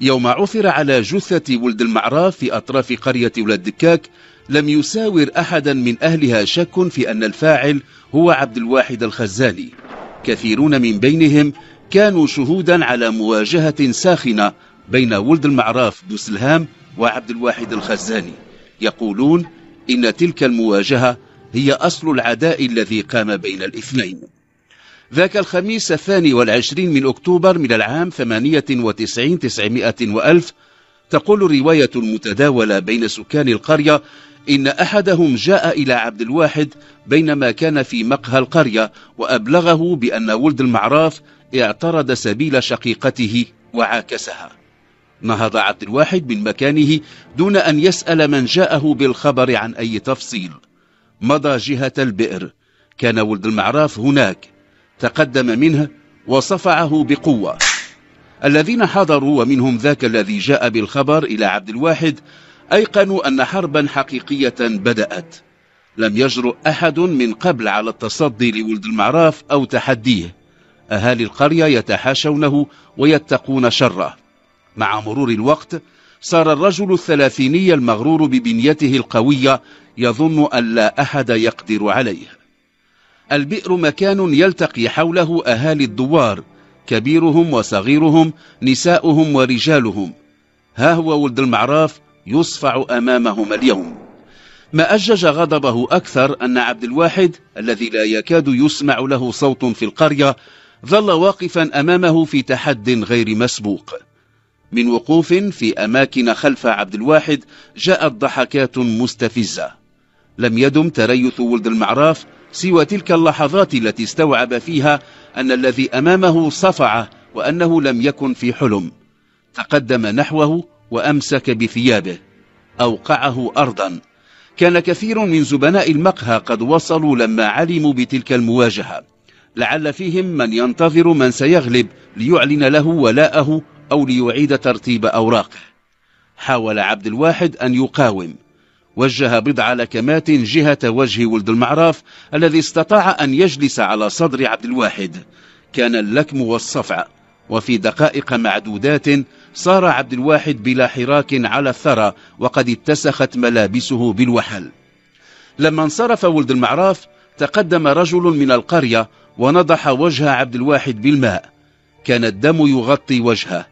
يوم عثر على جثة ولد المعراف في أطراف قرية ولاد دكاك لم يساور أحدا من أهلها شك في أن الفاعل هو عبد الواحد الخزالي كثيرون من بينهم كانوا شهودا على مواجهة ساخنة بين ولد المعراف دوسلهام وعبد الواحد الخزاني يقولون إن تلك المواجهة هي أصل العداء الذي قام بين الاثنين ذاك الخميس الثاني والعشرين من أكتوبر من العام 98 تسعمائة وألف تقول رواية متداولة بين سكان القرية إن أحدهم جاء إلى عبد الواحد بينما كان في مقهى القرية وأبلغه بأن ولد المعراف اعترض سبيل شقيقته وعاكسها نهض عبد الواحد من مكانه دون أن يسأل من جاءه بالخبر عن أي تفصيل مضى جهة البئر كان ولد المعراف هناك تقدم منه وصفعه بقوة الذين حضروا ومنهم ذاك الذي جاء بالخبر إلى عبد الواحد أيقنوا أن حربا حقيقية بدأت لم يجرؤ أحد من قبل على التصدي لولد المعراف أو تحديه أهالي القرية يتحاشونه ويتقون شره مع مرور الوقت صار الرجل الثلاثيني المغرور ببنيته القوية يظن أن لا أحد يقدر عليه البئر مكان يلتقي حوله أهالي الدوار كبيرهم وصغيرهم نساؤهم ورجالهم ها هو ولد المعراف يصفع أمامهم اليوم ما أجج غضبه أكثر أن عبد الواحد الذي لا يكاد يسمع له صوت في القرية ظل واقفا أمامه في تحد غير مسبوق من وقوف في أماكن خلف عبد الواحد جاءت ضحكات مستفزة لم يدم تريث ولد المعراف سوى تلك اللحظات التي استوعب فيها أن الذي أمامه صفعه وأنه لم يكن في حلم تقدم نحوه وأمسك بثيابه أوقعه أرضا كان كثير من زبناء المقهى قد وصلوا لما علموا بتلك المواجهة لعل فيهم من ينتظر من سيغلب ليعلن له ولاءه أو ليعيد ترتيب أوراقه حاول عبد الواحد أن يقاوم وجه بضع لكمات جهة وجه ولد المعراف الذي استطاع أن يجلس على صدر عبد الواحد كان اللكم والصفع وفي دقائق معدودات صار عبد الواحد بلا حراك على الثرى وقد اتسخت ملابسه بالوحل لما انصرف ولد المعراف تقدم رجل من القرية ونضح وجه عبد الواحد بالماء كان الدم يغطي وجهه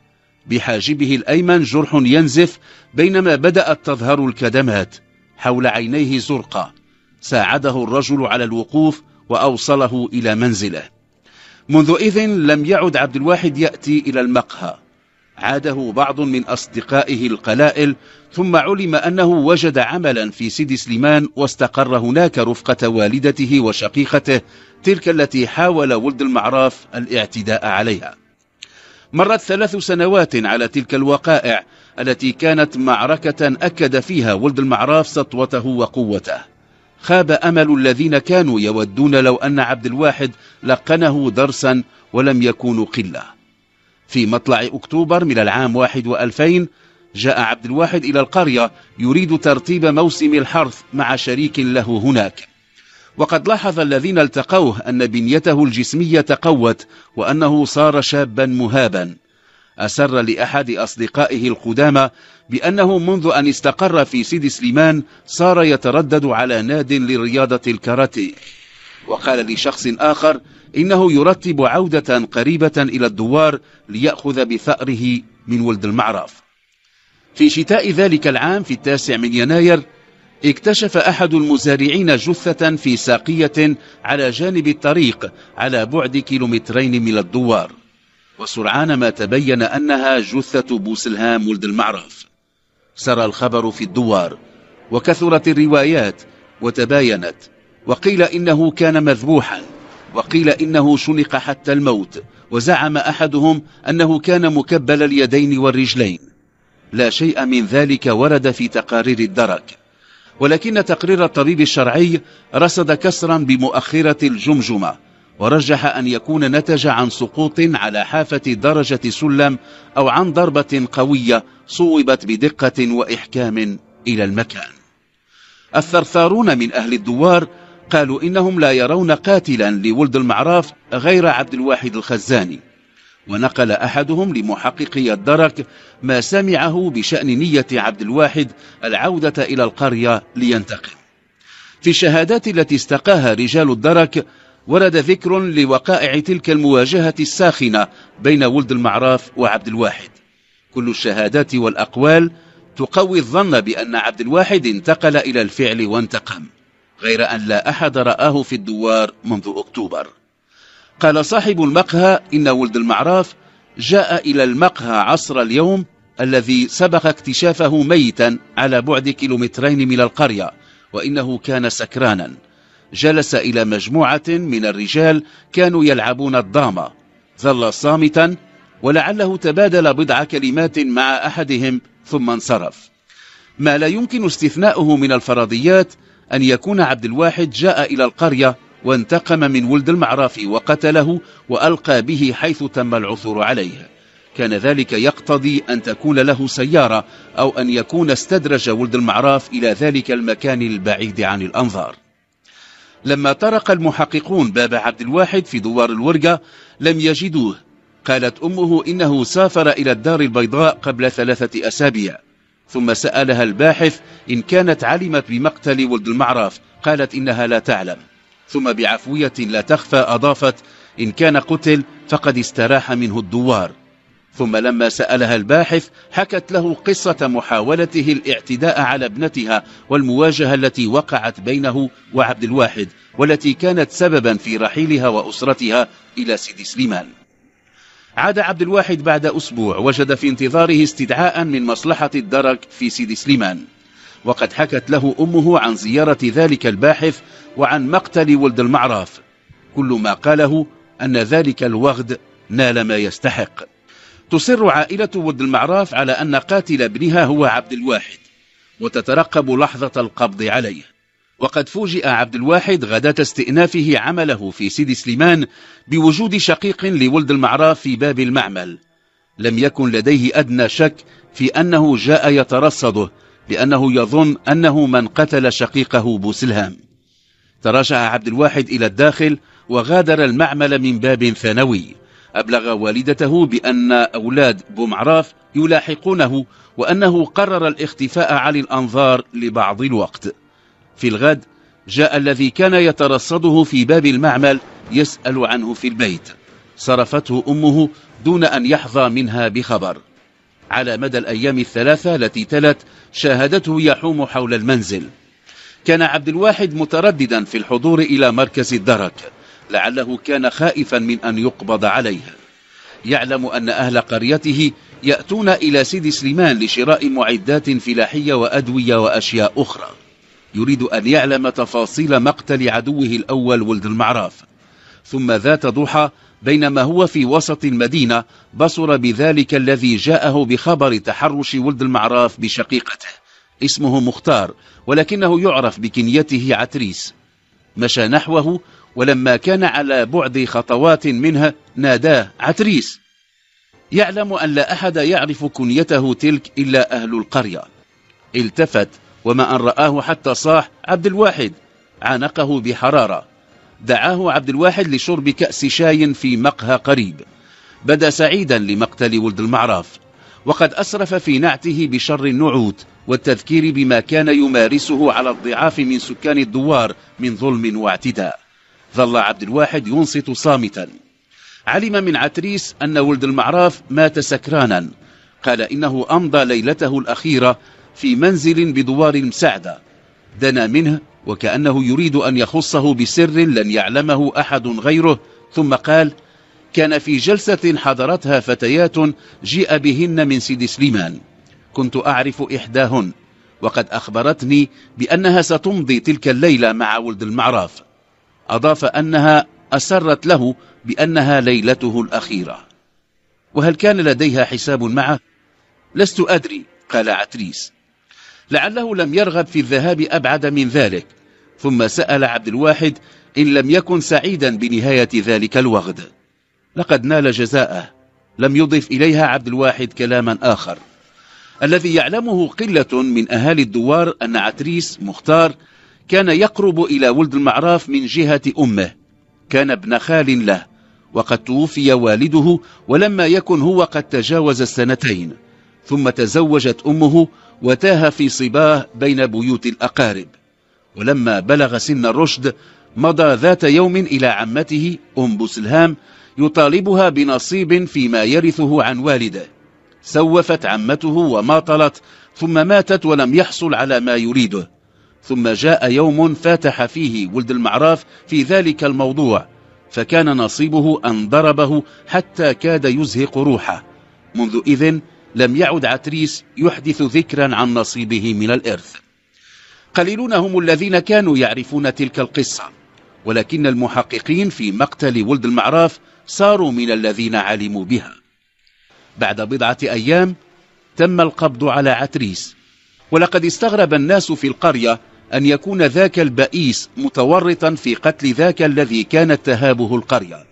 بحاجبه الأيمن جرح ينزف بينما بدأت تظهر الكدمات حول عينيه زرقا ساعده الرجل على الوقوف وأوصله إلى منزله منذ إذن لم يعد عبد الواحد يأتي إلى المقهى عاده بعض من أصدقائه القلائل ثم علم أنه وجد عملا في سيدي سليمان واستقر هناك رفقة والدته وشقيقته تلك التي حاول ولد المعراف الاعتداء عليها مرت ثلاث سنوات على تلك الوقائع التي كانت معركة أكد فيها ولد المعراف سطوته وقوته خاب أمل الذين كانوا يودون لو أن عبد الواحد لقنه درسا ولم يكونوا قلة في مطلع أكتوبر من العام واحد وألفين جاء عبد الواحد إلى القرية يريد ترتيب موسم الحرث مع شريك له هناك وقد لاحظ الذين التقوه أن بنيته الجسمية تقوت وأنه صار شابا مهابا أسر لأحد أصدقائه القدامى بأنه منذ أن استقر في سيدي سليمان صار يتردد على ناد لرياضة الكاراتيه وقال لشخص آخر إنه يرتب عودة قريبة إلى الدوار ليأخذ بثأره من ولد المعرف في شتاء ذلك العام في التاسع من يناير اكتشف أحد المزارعين جثة في ساقية على جانب الطريق على بعد كيلومترين من الدوار وسرعان ما تبين أنها جثة بوسلهام ولد المعرف سرى الخبر في الدوار وكثرت الروايات وتباينت وقيل إنه كان مذبوحا وقيل إنه شنق حتى الموت وزعم أحدهم أنه كان مكبل اليدين والرجلين لا شيء من ذلك ورد في تقارير الدرك ولكن تقرير الطبيب الشرعي رصد كسرا بمؤخرة الجمجمة ورجح أن يكون نتج عن سقوط على حافة درجة سلم أو عن ضربة قوية صوبت بدقة وإحكام إلى المكان الثرثارون من أهل الدوار قالوا إنهم لا يرون قاتلا لولد المعراف غير عبد الواحد الخزاني ونقل أحدهم لمحققي الدرك ما سمعه بشأن نية عبد الواحد العودة إلى القرية لينتقم في الشهادات التي استقاها رجال الدرك ورد ذكر لوقائع تلك المواجهة الساخنة بين ولد المعراف وعبد الواحد كل الشهادات والأقوال تقوي الظن بأن عبد الواحد انتقل إلى الفعل وانتقم غير أن لا أحد رآه في الدوار منذ أكتوبر قال صاحب المقهى إن ولد المعراف جاء إلى المقهى عصر اليوم الذي سبق اكتشافه ميتا على بعد كيلومترين من القرية وإنه كان سكرانا جلس إلى مجموعة من الرجال كانوا يلعبون الضامة ظل صامتا ولعله تبادل بضع كلمات مع أحدهم ثم انصرف ما لا يمكن استثناؤه من الفرضيات أن يكون عبد الواحد جاء إلى القرية وانتقم من ولد المعراف وقتله وألقى به حيث تم العثور عليه كان ذلك يقتضي أن تكون له سيارة أو أن يكون استدرج ولد المعراف إلى ذلك المكان البعيد عن الأنظار لما طرق المحققون باب عبد الواحد في دوار الورقة لم يجدوه قالت أمه إنه سافر إلى الدار البيضاء قبل ثلاثة أسابيع ثم سألها الباحث إن كانت علمت بمقتل ولد المعرف قالت إنها لا تعلم ثم بعفوية لا تخفى أضافت إن كان قتل فقد استراح منه الدوار ثم لما سألها الباحث حكت له قصة محاولته الاعتداء على ابنتها والمواجهة التي وقعت بينه وعبد الواحد والتي كانت سببا في رحيلها وأسرتها إلى سيدي سليمان عاد عبد الواحد بعد أسبوع وجد في انتظاره استدعاء من مصلحة الدرك في سيدي سليمان وقد حكت له أمه عن زيارة ذلك الباحث وعن مقتل ولد المعراف كل ما قاله أن ذلك الوغد نال ما يستحق تصر عائلة ود المعراف على أن قاتل ابنها هو عبد الواحد وتترقب لحظة القبض عليه وقد فوجئ عبد الواحد غداة استئنافه عمله في سيدي سليمان بوجود شقيق لولد المعراف في باب المعمل لم يكن لديه أدنى شك في أنه جاء يترصده لأنه يظن أنه من قتل شقيقه بوسلهام تراجع عبد الواحد إلى الداخل وغادر المعمل من باب ثانوي أبلغ والدته بأن أولاد بومعراف يلاحقونه وأنه قرر الاختفاء عن الأنظار لبعض الوقت في الغد جاء الذي كان يترصده في باب المعمل يسأل عنه في البيت صرفته أمه دون أن يحظى منها بخبر على مدى الأيام الثلاثة التي تلت شاهدته يحوم حول المنزل كان عبد الواحد مترددا في الحضور إلى مركز الدرك لعله كان خائفا من أن يقبض عليها يعلم أن أهل قريته يأتون إلى سيد سليمان لشراء معدات فلاحية وأدوية وأشياء أخرى يريد أن يعلم تفاصيل مقتل عدوه الأول ولد المعراف ثم ذات ضحى بينما هو في وسط المدينة بصر بذلك الذي جاءه بخبر تحرش ولد المعراف بشقيقته اسمه مختار ولكنه يعرف بكنيته عتريس مشى نحوه ولما كان على بعد خطوات منها ناداه عتريس يعلم أن لا أحد يعرف كنيته تلك إلا أهل القرية التفت وما أن رآه حتى صاح عبد الواحد عانقه بحرارة دعاه عبد الواحد لشرب كأس شاي في مقهى قريب بدا سعيدا لمقتل ولد المعراف وقد أسرف في نعته بشر النعوت والتذكير بما كان يمارسه على الضعاف من سكان الدوار من ظلم واعتداء ظل عبد الواحد ينصت صامتا علم من عتريس أن ولد المعراف مات سكرانا قال إنه أمضى ليلته الأخيرة في منزل بدوار المسعدة دنا منه وكأنه يريد أن يخصه بسر لن يعلمه أحد غيره ثم قال كان في جلسة حضرتها فتيات جيء بهن من سيدي سليمان كنت أعرف إحداهن وقد أخبرتني بأنها ستمضي تلك الليلة مع ولد المعراف أضاف أنها أسرت له بأنها ليلته الأخيرة وهل كان لديها حساب معه؟ لست أدري قال عتريس لعله لم يرغب في الذهاب أبعد من ذلك ثم سأل عبد الواحد إن لم يكن سعيدا بنهاية ذلك الوغد لقد نال جزاءه لم يضف إليها عبد الواحد كلاما آخر الذي يعلمه قلة من أهالي الدوار أن عتريس مختار كان يقرب إلى ولد المعراف من جهة أمه كان ابن خال له وقد توفي والده ولما يكن هو قد تجاوز السنتين ثم تزوجت أمه وتاه في صباه بين بيوت الأقارب ولما بلغ سن الرشد مضى ذات يوم إلى عمته أم بسلهام يطالبها بنصيب فيما يرثه عن والده سوفت عمته وماطلت ثم ماتت ولم يحصل على ما يريده ثم جاء يوم فاتح فيه ولد المعراف في ذلك الموضوع فكان نصيبه أن ضربه حتى كاد يزهق روحه منذ إذن لم يعد عتريس يحدث ذكرا عن نصيبه من الإرث قليلون هم الذين كانوا يعرفون تلك القصة ولكن المحققين في مقتل ولد المعراف صاروا من الذين علموا بها بعد بضعة أيام تم القبض على عتريس ولقد استغرب الناس في القرية أن يكون ذاك البئيس متورطا في قتل ذاك الذي كانت تهابه القرية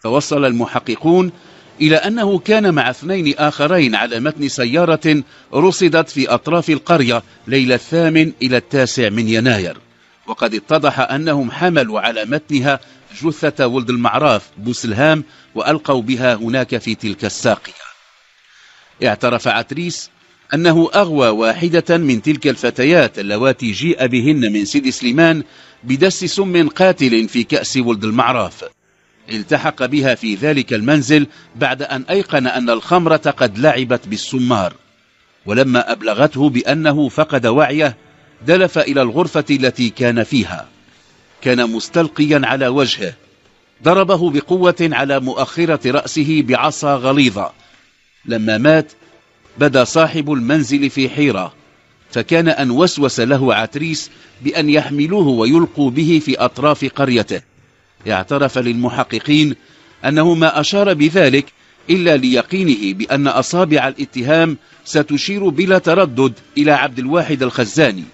فوصل المحققون إلى أنه كان مع اثنين آخرين على متن سيارة رصدت في أطراف القرية ليلة الثامن إلى التاسع من يناير وقد اتضح أنهم حملوا على متنها جثة ولد المعراف بوسلهام وألقوا بها هناك في تلك الساقية اعترف عتريس أنه أغوى واحدة من تلك الفتيات اللواتي جيء بهن من سيدي سليمان بدس سم قاتل في كأس ولد المعراف التحق بها في ذلك المنزل بعد أن أيقن أن الخمرة قد لعبت بالسمار ولما أبلغته بأنه فقد وعيه دلف إلى الغرفة التي كان فيها كان مستلقيا على وجهه ضربه بقوة على مؤخرة رأسه بعصا غليظة لما مات بدا صاحب المنزل في حيرة فكان أن وسوس له عتريس بأن يحملوه ويلقوا به في أطراف قريته اعترف للمحققين أنه ما أشار بذلك إلا ليقينه بأن أصابع الاتهام ستشير بلا تردد إلى عبد الواحد الخزاني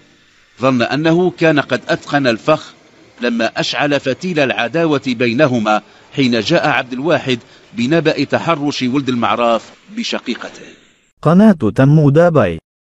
ظن أنه كان قد أتقن الفخ لما أشعل فتيل العداوة بينهما حين جاء عبد الواحد بنبأ تحرش ولد المعراف بشقيقته قناة تمودا دابي